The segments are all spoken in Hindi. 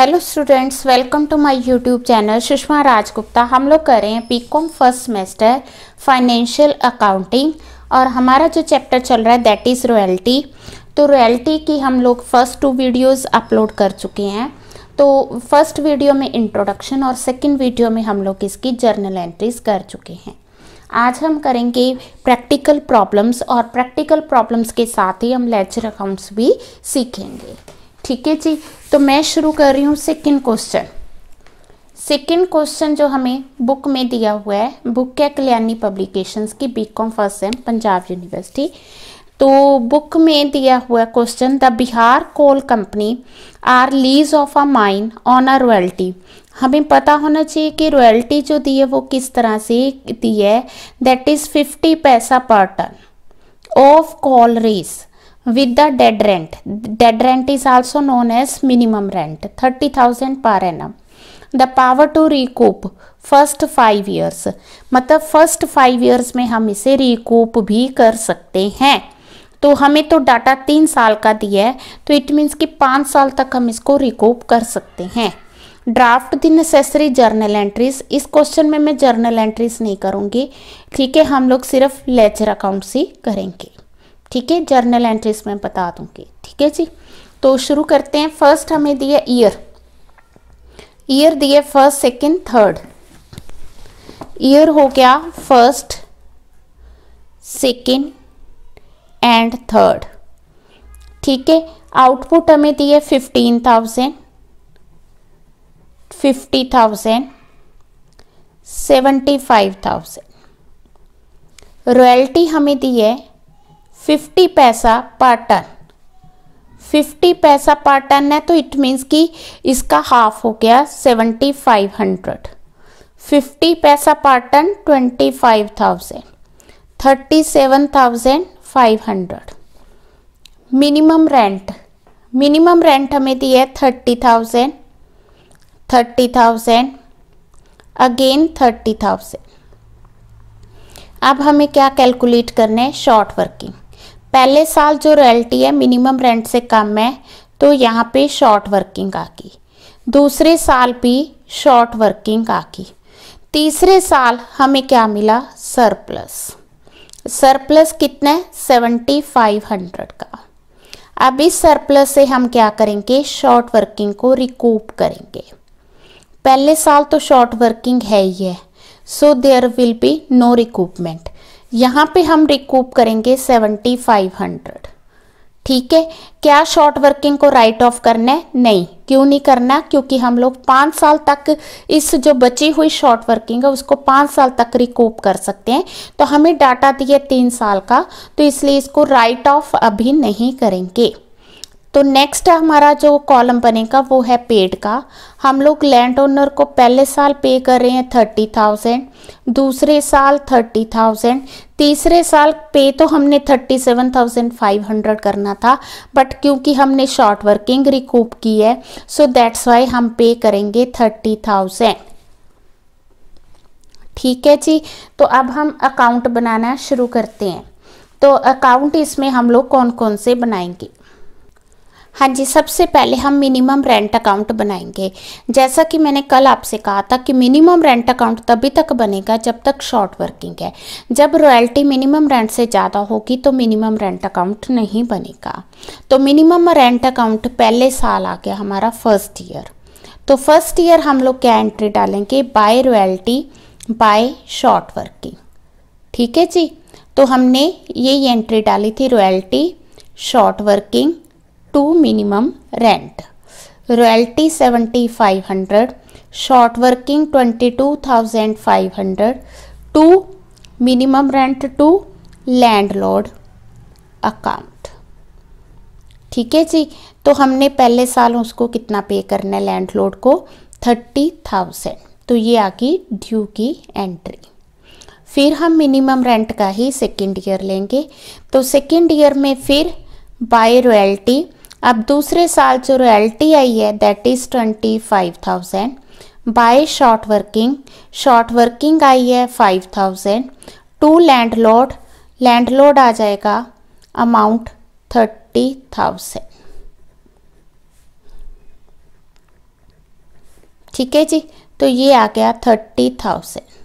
Hello students welcome to my YouTube channel Sushma Rajgupta हम लोग कर रहे हैं com first semester financial accounting और हमारा जो चैप्टर चल रहा है दैट इज़ रॉयल्टी तो रॉयल्टी की हम लोग फर्स्ट टू वीडियोस अपलोड कर चुके हैं तो फर्स्ट वीडियो में इंट्रोडक्शन और सेकेंड वीडियो में हम लोग इसकी जर्नल एंट्रीज कर चुके हैं आज हम करेंगे प्रैक्टिकल प्रॉब्लम्स और प्रैक्टिकल प्रॉब्लम्स के साथ ही हम लेक्चर अकाउंट्स भी सीखेंगे ठीक है जी तो मैं शुरू कर रही हूँ सेकेंड क्वेश्चन सेकेंड क्वेश्चन जो हमें बुक में दिया हुआ है बुक है कल्याणी पब्लिकेशंस की B com first sem Punjab university तो बुक में दिया हुआ question the Bihar coal company are lease of a mine on a royalty हमें पता होना चाहिए कि रॉयल्टी जो दी है वो किस तरह से दी है that is fifty paisa per ton of coal raised with the dead rent. Dead rent is also known as minimum rent, 30,000 per annum. The power to recoup first five years मतलब फर्स्ट फाइव ईयर्स में हम इसे रिकूप भी कर सकते हैं तो हमें तो डाटा तीन साल का दिया है तो इट मीन्स कि पाँच साल तक हम इसको रिकूप कर सकते हैं draft the necessary journal entries इस क्वेश्चन में मैं जर्नल एंट्रीज नहीं करूँगी ठीक है हम लोग सिर्फ लेजर अकाउंट ही करेंगे ठीक है जर्नल एंट्रीज में बता दूंगी ठीक है जी तो शुरू करते हैं फर्स्ट हमें दिया ईयर ईयर दिए फर्स्ट सेकंड थर्ड ईयर हो गया फर्स्ट सेकंड एंड थर्ड ठीक है आउटपुट हमें दिए fifteen thousand fifty thousand seventy five thousand royalty हमें दी है fifty paisa per ton fifty paisa per ton है तो इट मीन्स कि इसका हाफ हो गया seventy five hundred fifty paisa per ton twenty five thousand thirty seven thousand five hundred minimum rent minimum rent हमें दी है thirty thousand thirty thousand again thirty thousand अब हमें क्या कैलकुलेट करना है शॉर्ट वर्किंग पहले साल जो रॉयल्टी है मिनिमम रेंट से कम है तो यहाँ पे शॉर्ट वर्किंग आ गई दूसरे साल भी शॉर्ट वर्किंग आ गई तीसरे साल हमें क्या मिला सरप्लस सरप्लस कितना है सेवेंटी फाइव हंड्रेड का अब इस सरप्लस से हम क्या करेंगे शॉर्ट वर्किंग को रिकूप करेंगे पहले साल तो शॉर्ट वर्किंग है ही है so there will be no recoupment यहाँ पे हम रिकूप करेंगे सेवेंटी फाइव हंड्रेड ठीक है क्या शॉर्ट वर्किंग को राइट ऑफ करना है नहीं क्यों नहीं करना क्योंकि हम लोग पाँच साल तक इस जो बची हुई शॉर्ट वर्किंग है उसको पाँच साल तक रिकूप कर सकते हैं तो हमें डाटा दिया तीन साल का तो इसलिए इसको राइट ऑफ अभी नहीं करेंगे तो नेक्स्ट हमारा जो कॉलम बनेगा वो है पेड का हम लोग लैंड ओनर को पहले साल पे कर रहे हैं थर्टी थाउजेंड दूसरे साल थर्टी थाउजेंड तीसरे साल पे तो हमने thirty seven thousand five hundred करना था बट क्योंकि हमने शॉर्ट वर्किंग रिकूप की है सो दैट्स वाई हम पे करेंगे थर्टी थाउजेंड ठीक है जी तो अब हम अकाउंट बनाना शुरू करते हैं तो अकाउंट इसमें हम लोग कौन कौन से बनाएंगे हाँ जी सबसे पहले हम मिनिमम रेंट अकाउंट बनाएंगे जैसा कि मैंने कल आपसे कहा था कि मिनिमम रेंट अकाउंट तभी तक बनेगा जब तक शॉर्ट वर्किंग है जब रॉयल्टी मिनिमम रेंट से ज़्यादा होगी तो मिनिमम रेंट अकाउंट नहीं बनेगा तो मिनिमम रेंट अकाउंट पहले साल आ गया हमारा फर्स्ट ईयर तो फर्स्ट ईयर हम लोग क्या एंट्री डालेंगे by royalty by short working ठीक है जी तो हमने यही एंट्री डाली थी royalty short working to minimum rent royalty seventy five hundred short working twenty two thousand five hundred to minimum rent to land landlord account ठीक है जी तो हमने पहले साल उसको कितना पे करना है लैंड लैंडलॉर्ड को थर्टी थाउजेंड तो ये आ गई ड्यू की एंट्री फिर हम मिनिमम रेंट का ही सेकेंड ईयर लेंगे तो सेकेंड ईयर में फिर बाय रॉयल्टी अब दूसरे साल जो रॉयल्टी आई है that is twenty five thousand by short working short working आई है five thousand to landlord landlord आ जाएगा अमाउंट थर्टी थाउजेंड ठीक है जी तो ये आ गया थर्टी थाउजेंड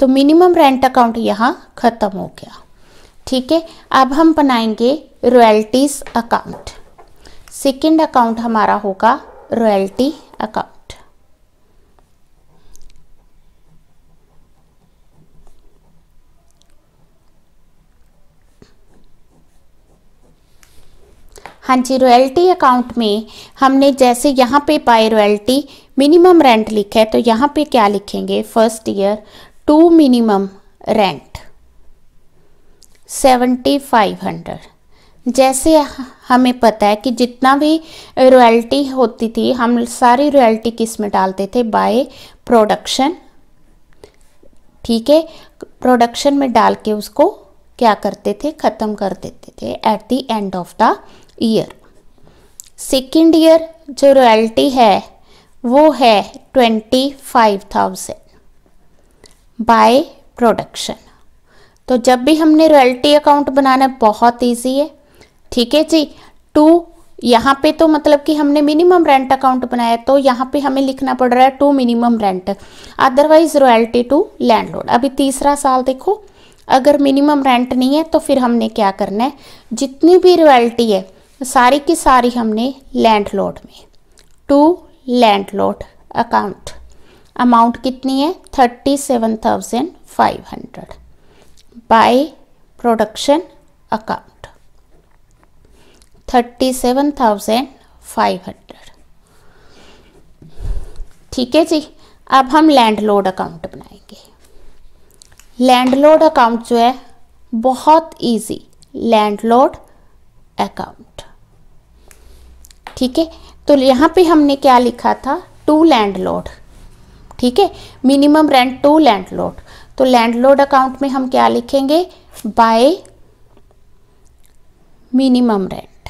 तो मिनिमम रेंट अकाउंट यहाँ ख़त्म हो गया ठीक है अब हम बनाएंगे रॉयल्टीज अकाउंट सेकेंड अकाउंट हमारा होगा रॉयल्टी अकाउंट हाँ जी रॉयल्टी अकाउंट में हमने जैसे यहाँ पे बाय रॉयल्टी मिनिमम रेंट लिखा है तो यहाँ पे क्या लिखेंगे first year to minimum rent seventy five hundred जैसे हमें पता है कि जितना भी रॉयल्टी होती थी हम सारी रॉयल्टी किस में डालते थे बाय प्रोडक्शन ठीक है प्रोडक्शन में डाल के उसको क्या करते थे ख़त्म कर देते थे at the end of the year second year जो रॉयल्टी है वो है twenty five thousand by production तो जब भी हमने रॉयल्टी अकाउंट बनाना बहुत ईजी है ठीक है जी टू यहाँ पे तो मतलब कि हमने मिनिमम रेंट अकाउंट बनाया तो यहाँ पे हमें लिखना पड़ रहा है to minimum rent otherwise royalty to landlord अभी तीसरा साल देखो अगर मिनिमम रेंट नहीं है तो फिर हमने क्या करना है जितनी भी रॉयल्टी है सारी की सारी हमने लैंडलॉर्ड में टू लैंडलॉर्ड अकाउंट अमाउंट कितनी है thirty seven thousand five hundred by production account hundred ठीक है जी अब हम लोड अकाउंट बनाएंगे लोड अकाउंट जो है बहुत इजी लोड अकाउंट ठीक है तो यहां पे हमने क्या लिखा था टू लोड ठीक है मिनिमम रेंट टू लोड तो लोड अकाउंट में हम क्या लिखेंगे बाय मिनिमम रेंट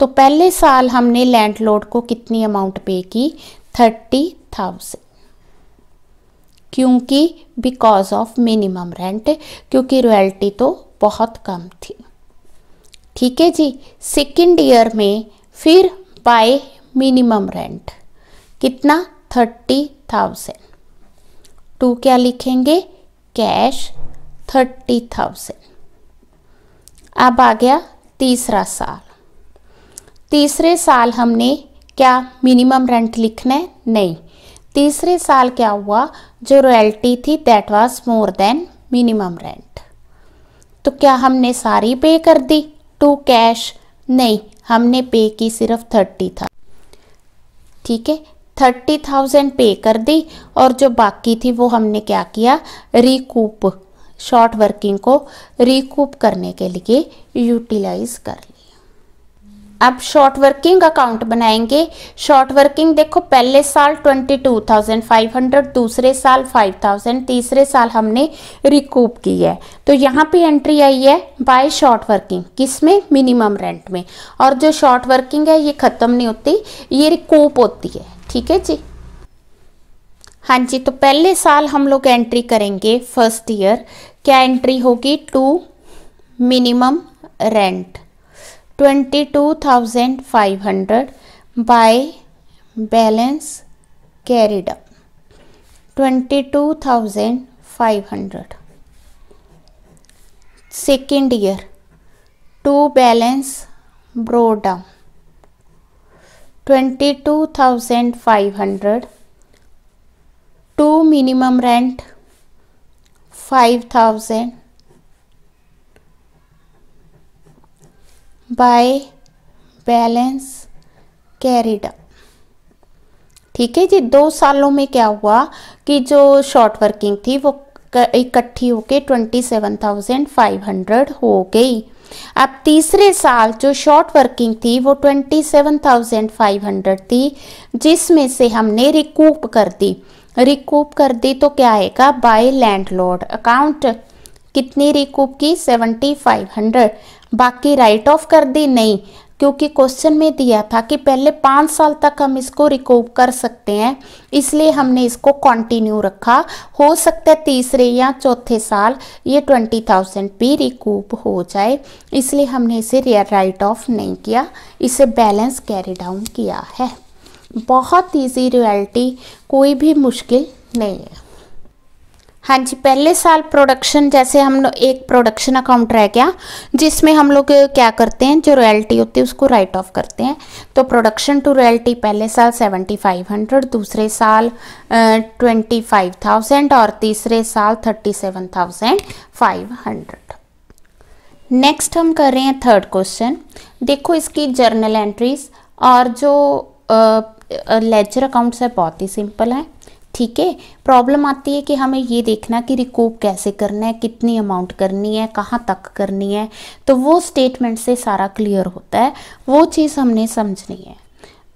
तो पहले साल हमने लोड को कितनी अमाउंट पे की थर्टी थाउजेंड क्योंकि बिकॉज ऑफ मिनिमम रेंट क्योंकि रॉयल्टी तो बहुत कम थी ठीक है जी सेकेंड ईयर में फिर बाय मिनिमम रेंट कितना थर्टी थाउजेंड टू क्या लिखेंगे कैश थर्टी थाउजेंड अब आ गया तीसरा साल तीसरे साल हमने क्या मिनिमम रेंट लिखना है नहीं तीसरे साल क्या हुआ जो रॉयल्टी थी that was more than minimum rent तो क्या हमने सारी पे कर दी टू कैश नहीं हमने पे की सिर्फ थर्टी था ठीक है थर्टी थाउजेंड पे कर दी और जो बाकी थी वो हमने क्या किया रिकूप शॉर्ट वर्किंग को रिकूप करने के लिए यूटिलाइज कर लिया अब शॉर्ट वर्किंग अकाउंट बनाएंगे शॉर्ट वर्किंग देखो पहले साल twenty two thousand five hundred दूसरे साल फाइव थाउजेंड तीसरे साल हमने रिकूप की है तो यहाँ पे एंट्री आई है बाय शॉर्ट वर्किंग किस में मिनिमम रेंट में और जो शॉर्ट वर्किंग है ये ख़त्म नहीं होती ये रिकूप होती है ठीक है जी हाँ जी तो पहले साल हम लोग एंट्री करेंगे फर्स्ट ईयर क्या एंट्री होगी to minimum rent twenty two thousand five hundred by balance carried up twenty two thousand five hundred second year to balance brought down twenty two thousand five hundred to minimum rent five thousand by balance carried ठीक है जी दो सालों में क्या हुआ कि जो शॉर्ट वर्किंग थी वो इकट्ठी होके twenty seven thousand five hundred हो गई अब तीसरे साल जो शॉर्ट वर्किंग थी वो 27,500 थी जिसमें से हमने रिकूप कर दी रिकूप कर दी तो क्या आएगा बाय लैंडलॉर्ड अकाउंट कितनी रिकूप की 7,500 बाकी राइट ऑफ कर दी नहीं क्योंकि क्वेश्चन में दिया था कि पहले पाँच साल तक हम इसको रिकूव कर सकते हैं इसलिए हमने इसको कंटिन्यू रखा हो सकता है तीसरे या चौथे साल ये ट्वेंटी थाउजेंड भी रिकूव हो जाए इसलिए हमने इसे राइट ऑफ नहीं किया इसे बैलेंस कैरी डाउन किया है बहुत ईजी रियलिटी कोई भी मुश्किल नहीं है हाँ जी पहले साल प्रोडक्शन जैसे हम लोग एक प्रोडक्शन अकाउंट रह गया जिसमें हम लोग क्या करते हैं जो रॉयल्टी होती है उसको राइट ऑफ करते हैं तो प्रोडक्शन टू रॉयल्टी पहले साल सेवेंटी फाइव हंड्रेड दूसरे साल ट्वेंटी फाइव थाउजेंड और तीसरे साल thirty seven thousand five hundred next हम कर रहे हैं थर्ड क्वेश्चन देखो इसकी जर्नल एंट्रीज और जो लेजर अकाउंट्स है बहुत ही सिंपल है ठीक है प्रॉब्लम आती है कि हमें ये देखना कि रिकूप कैसे करना है कितनी अमाउंट करनी है कहाँ तक करनी है तो वो स्टेटमेंट से सारा क्लियर होता है वो चीज़ हमने समझनी है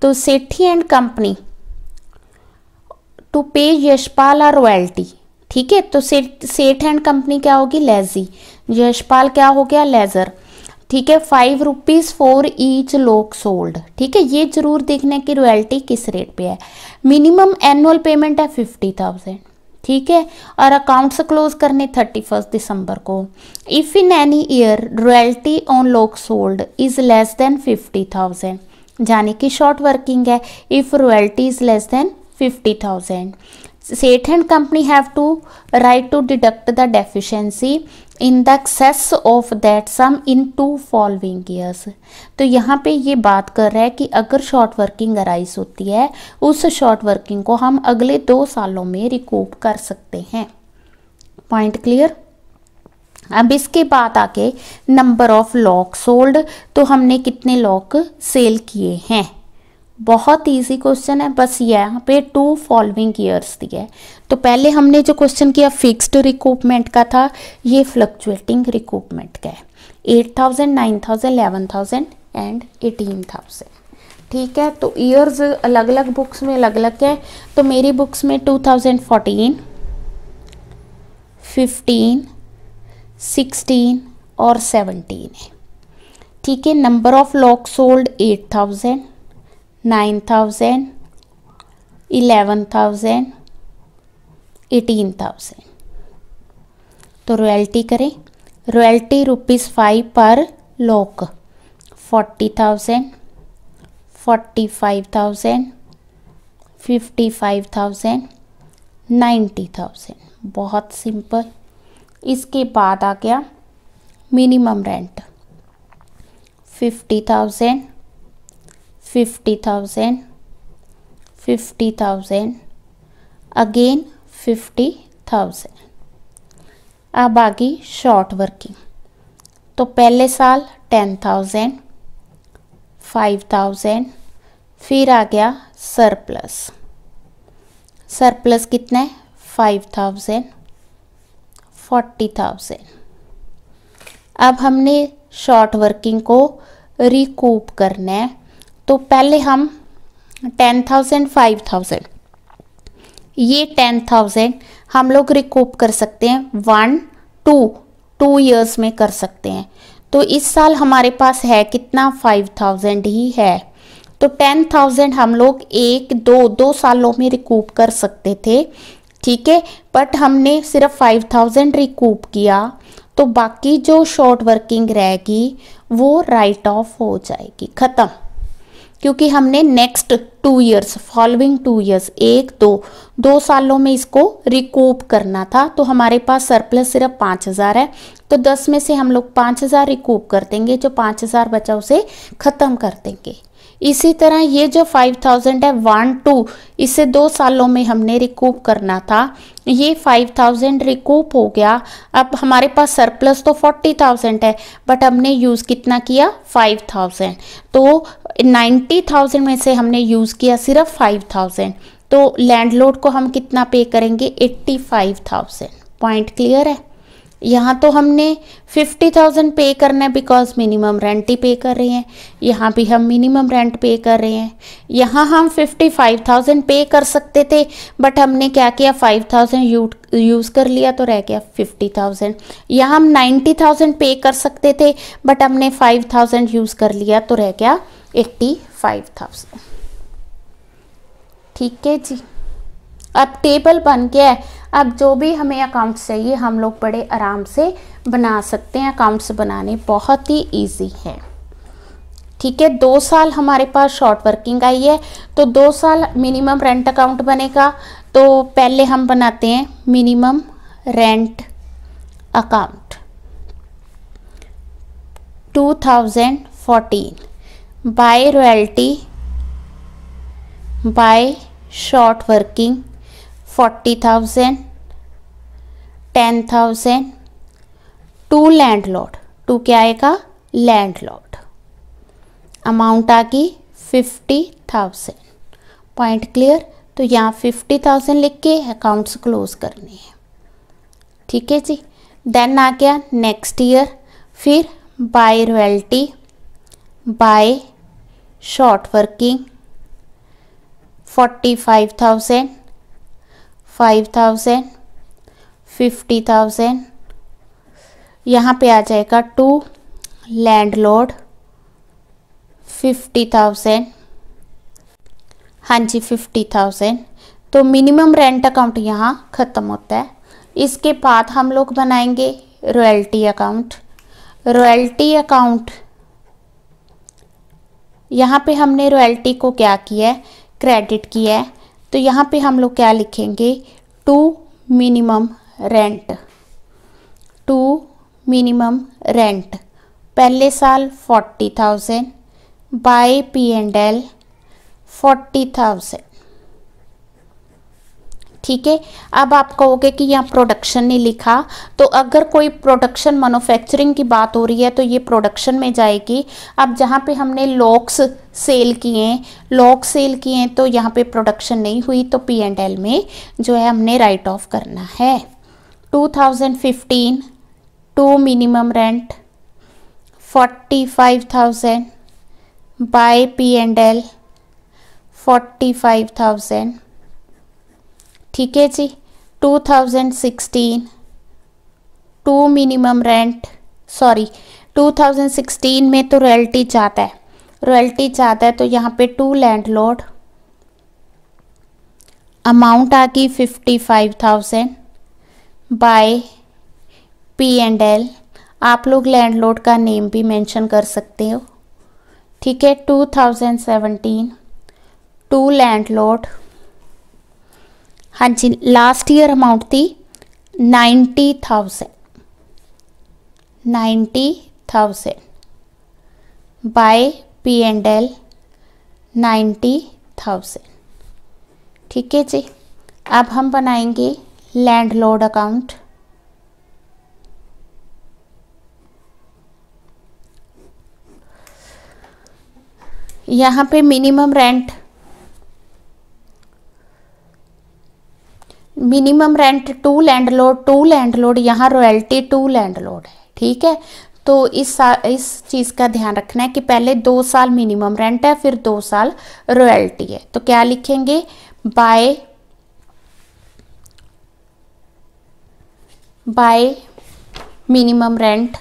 तो सेठी एंड कंपनी टू पे यशपाल आर रॉयल्टी ठीक है तो सेठ एंड कंपनी क्या होगी लेजी यशपाल क्या हो गया लेजर ठीक है five rupees for each lock sold ठीक है ये जरूर देखना है कि रॉयल्टी किस रेट पे है मिनिमम एनुअल पेमेंट है फिफ्टी थाउजेंड ठीक है और अकाउंट्स क्लोज करने थर्टी फर्स्ट दिसंबर को if in any year royalty on lock sold is less than fifty thousand यानी कि शॉर्ट वर्किंग है if royalty is less than fifty thousand Seth and company have to right to deduct the deficiency in the excess of that sum in two following years तो यहाँ पे ये बात कर रहा है कि अगर शॉर्ट वर्किंग अराइज होती है उस शॉर्ट वर्किंग को हम अगले दो सालों में रिकूप कर सकते हैं पॉइंट क्लियर अब इसके बाद आगे नंबर ऑफ लॉक सोल्ड तो हमने कितने लॉक सेल किए हैं बहुत इजी क्वेश्चन है बस यहाँ पे टू फॉलोइंग ईयर्स दिए है तो पहले हमने जो क्वेश्चन किया फिक्स्ड रिकूपमेंट का था ये फ्लक्चुएटिंग रिकूपमेंट का है eight thousand nine thousand eleven thousand and eighteen thousand ठीक है तो ईयर्स अलग अलग बुक्स में अलग अलग है तो मेरी बुक्स में two thousand fourteen fifteen sixteen और सेवनटीन है ठीक है number of lock sold eight thousand nine thousand eleven thousand eighteen thousand तो रॉयल्टी करें royalty rupees five per lock forty thousand forty five thousand fifty five thousand ninety thousand बहुत सिंपल इसके बाद आ गया minimum rent fifty thousand fifty thousand fifty thousand again fifty thousand अब आ गई शॉर्ट वर्किंग तो पहले साल टेन थाउजेंड फाइव थाउजेंड फिर आ गया सरप्लस सरप्लस कितना है फाइव थाउजेंड फोर्टी थाउजेंड अब हमने शॉर्ट वर्किंग को रिकूप करना है तो पहले हम टेन थाउजेंड फाइव थाउजेंड ये टेन थाउजेंड हम लोग रिकूप कर सकते हैं वन टू टू ईयर्स में कर सकते हैं तो इस साल हमारे पास है कितना फाइव थाउजेंड ही है तो टेन थाउजेंड हम लोग एक दो दो सालों में रिकूप कर सकते थे ठीक है बट हमने सिर्फ फाइव थाउजेंड रिकूप किया तो बाकी जो शॉर्ट वर्किंग रहेगी वो राइट ऑफ हो जाएगी ख़त्म क्योंकि हमने next two years following two years एक दो दो सालों में इसको रिकूप करना था तो हमारे पास सरप्लस सिर्फ पाँच हज़ार है तो दस में से हम लोग पाँच हज़ार रिकूप कर देंगे जो पाँच हज़ार बचा उसे ख़त्म कर देंगे इसी तरह ये जो 5000 है वन टू इसे दो सालों में हमने रिकूप करना था ये 5000 रिकूप हो गया अब हमारे पास सरप्लस तो 40000 है बट हमने यूज़ कितना किया 5000 तो नाइन्टी थाउजेंड में से हमने यूज़ किया सिर्फ फाइव थाउजेंड तो लोड को हम कितना पे करेंगे eighty five thousand point clear है यहाँ तो हमने फिफ्टी थाउजेंड पे करना है बिकॉज मिनिमम रेंट ही पे कर रहे हैं यहाँ भी हम मिनिमम रेंट पे कर रहे हैं यहाँ हम फिफ्टी फाइव थाउजेंड पे कर सकते थे बट हमने क्या किया फाइव थाउजेंड यूज़ कर लिया तो रह गया फिफ्टी थाउजेंड यहाँ हम नाइन्टी थाउजेंड पे कर सकते थे बट हमने फाइव थाउजेंड यूज़ कर लिया तो रह गया एट्टी फाइव थाउजेंड ठीक है जी अब टेबल बन गया है अब जो भी हमें अकाउंट्स चाहिए हम लोग बड़े आराम से बना सकते हैं अकाउंट्स बनाने बहुत ही इजी है ठीक है दो साल हमारे पास शॉर्ट वर्किंग आई है तो दो साल मिनिमम रेंट अकाउंट बनेगा तो पहले हम बनाते हैं minimum rent account 2014 by royalty by short working forty thousand ten thousand to landlord to क्या आएगा लैंड लॉट अमाउंट आ गई फिफ्टी थाउजेंड पॉइंट क्लियर तो यहाँ फिफ्टी थाउजेंड लिख के अकाउंट्स क्लोज करने हैं ठीक है जी देन आ गया नेक्स्ट ईयर फिर by royalty by short working 45000 5000 thousand यहाँ पे आ जाएगा टू लैंडलॉर्ड 50000 हाँ जी 50000 तो मिनिमम रेंट अकाउंट यहाँ ख़त्म होता है इसके बाद हम लोग बनाएंगे रॉयल्टी अकाउंट रॉयल्टी अकाउंट यहाँ पे हमने रॉयल्टी को क्या किया है क्रेडिट किया है तो यहाँ पे हम लोग क्या लिखेंगे to minimum rent to minimum rent पहले साल forty thousand by P and L forty thousand ठीक है अब आप कहोगे कि यहाँ प्रोडक्शन नहीं लिखा तो अगर कोई प्रोडक्शन मैनुफैक्चरिंग की बात हो रही है तो ये प्रोडक्शन में जाएगी अब जहाँ पे हमने लॉक्स सेल किए लॉक सेल किए तो यहाँ पे प्रोडक्शन नहीं हुई तो पी एंड एल में जो है हमने राइट ऑफ करना है 2015 to minimum rent 45,000 by P and L forty ठीक है जी 2016 टू मिनिमम रेंट सॉरी 2016 में तो रॉयल्टी चाहता है रॉयल्टी चाहता है तो यहाँ पे टू लैंड लोड अमाउंट आ गई fifty five thousand by P and L आप लोग लोड का नेम भी मेंशन कर सकते हो ठीक है 2017 टू लोड हाँ जी लास्ट ईयर अमाउंट थी ninety thousand ninety thousand by P and L ninety thousand ठीक है जी अब हम बनाएंगे लैंड लोड अकाउंट यहाँ पे minimum rent minimum rent to landlord to landlord यहाँ रॉयल्टी टू लैंड लोड है ठीक है तो इस इस चीज़ का ध्यान रखना है कि पहले दो साल मिनिमम रेंट है फिर दो साल रॉयल्टी है तो क्या लिखेंगे by by minimum rent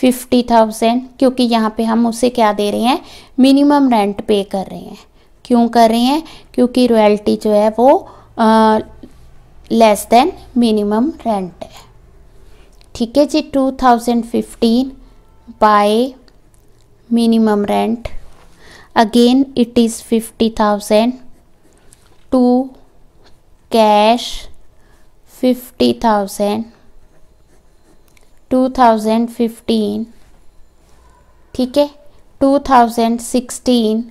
fifty thousand क्योंकि यहाँ पे हम उसे क्या दे रहे हैं मिनिमम रेंट पे कर रहे हैं क्यों कर रहे हैं क्योंकि रॉयल्टी जो है वो लेस देन मिनिमम रेंट है ठीक है जी 2015 by minimum rent again it is fifty thousand to cash fifty thousand two thousand fifteen ठीक है two thousand sixteen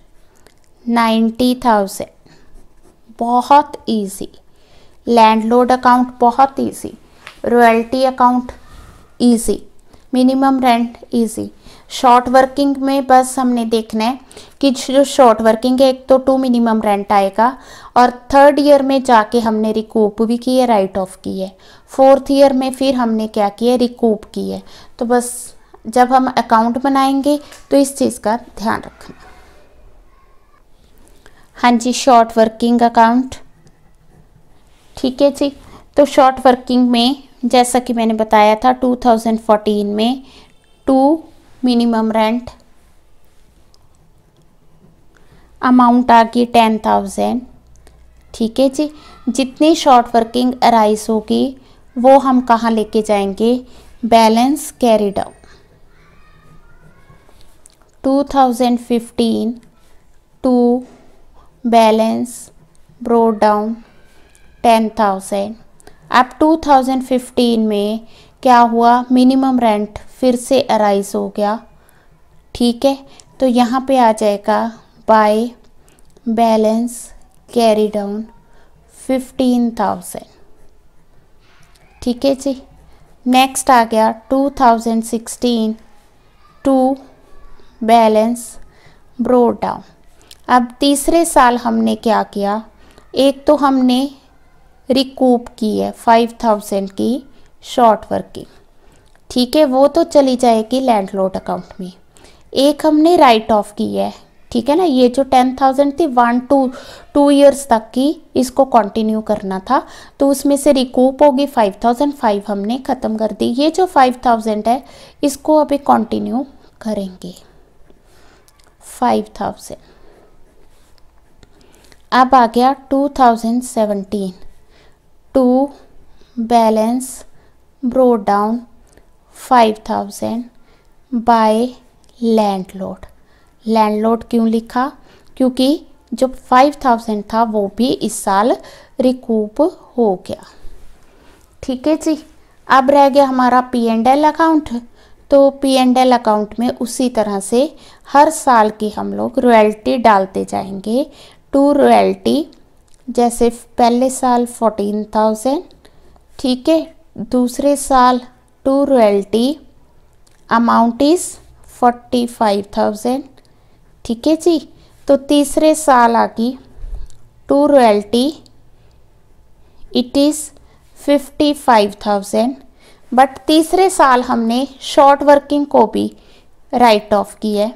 ninety thousand बहुत इजी लोड अकाउंट बहुत easy royalty account easy minimum rent easy short working में बस हमने देखना है कि जो शॉर्ट वर्किंग है एक तो टू मिनिमम रेंट आएगा और थर्ड ईयर में जाके हमने रिकूप भी की है राइट ऑफ की है फोर्थ ईयर में फिर हमने क्या किया रिकूप की है तो बस जब हम अकाउंट बनाएंगे तो इस चीज़ का ध्यान रखना हाँ जी शॉर्ट वर्किंग अकाउंट ठीक है जी तो शॉर्ट वर्किंग में जैसा कि मैंने बताया था 2014 में टू मिनिमम रेंट अमाउंट आ गई टेन थाउजेंड ठीक है जी जितनी शॉर्ट वर्किंग अराइज होगी वो हम कहाँ लेके जाएंगे balance carry down 2015 to balance brought down ten thousand अब टू थाउजेंड फिफ्टीन में क्या हुआ मिनिमम रेंट फिर से अराइज हो गया ठीक है तो यहाँ पे आ जाएगा by balance carry down fifteen thousand ठीक है जी नेक्स्ट आ गया two thousand sixteen to balance brought down अब तीसरे साल हमने क्या किया एक तो हमने रिकूप की है फाइव थाउजेंड की शॉर्ट वर्किंग ठीक है वो तो चली जाएगी लैंड लोड अकाउंट में एक हमने राइट ऑफ की है ठीक है ना ये जो टेन थाउजेंड थी वन टू टू ईयर्स तक की इसको कंटिन्यू करना था तो उसमें से रिकूप होगी फाइव थाउजेंड फाइव हमने ख़त्म कर दी ये जो फाइव थाउजेंड है इसको अभी कंटिन्यू करेंगे फाइव थाउजेंड अब आ गया 2017 to balance brought down 5000 by landlord क्यों लिखा क्योंकि जो 5000 था वो भी इस साल रिकूप हो गया ठीक है जी अब रह गया हमारा पी एंड एल अकाउंट तो पी एंड एल अकाउंट में उसी तरह से हर साल की हम लोग रॉयल्टी डालते जाएंगे टू रॉयल्टी जैसे पहले साल फोर्टीन थाउजेंड ठीक है दूसरे साल to royalty amount is forty five thousand ठीक है जी तो तीसरे साल आ गई to royalty it is fifty five thousand but तीसरे साल हमने शॉर्ट वर्किंग को भी राइट ऑफ की है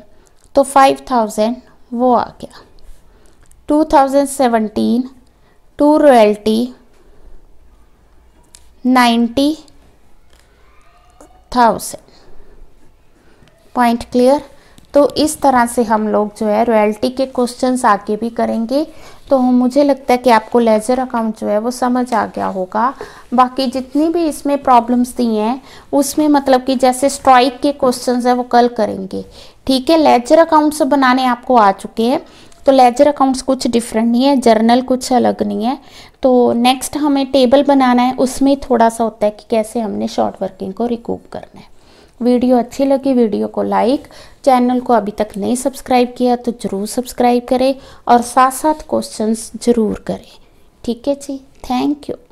तो फाइव थाउजेंड वो आ गया 2017 रॉयल्टी royalty 90,000 पॉइंट क्लियर तो इस तरह से हम लोग जो है रॉयल्टी के क्वेश्चंस आगे भी करेंगे तो मुझे लगता है कि आपको लेजर अकाउंट जो है वो समझ आ गया होगा बाकी जितनी भी इसमें प्रॉब्लम्स दी हैं उसमें मतलब कि जैसे स्ट्राइक के क्वेश्चंस है वो कल करेंगे ठीक है लेजर अकाउंट्स बनाने आपको आ चुके हैं तो लेजर अकाउंट्स कुछ डिफरेंट नहीं है जर्नल कुछ अलग नहीं है तो नेक्स्ट हमें टेबल बनाना है उसमें थोड़ा सा होता है कि कैसे हमने शॉर्ट वर्किंग को रिकूप करना है वीडियो अच्छी लगी वीडियो को लाइक चैनल को अभी तक नहीं सब्सक्राइब किया तो ज़रूर सब्सक्राइब करें और साथ साथ क्वेश्चंस ज़रूर करें ठीक है जी थैंक यू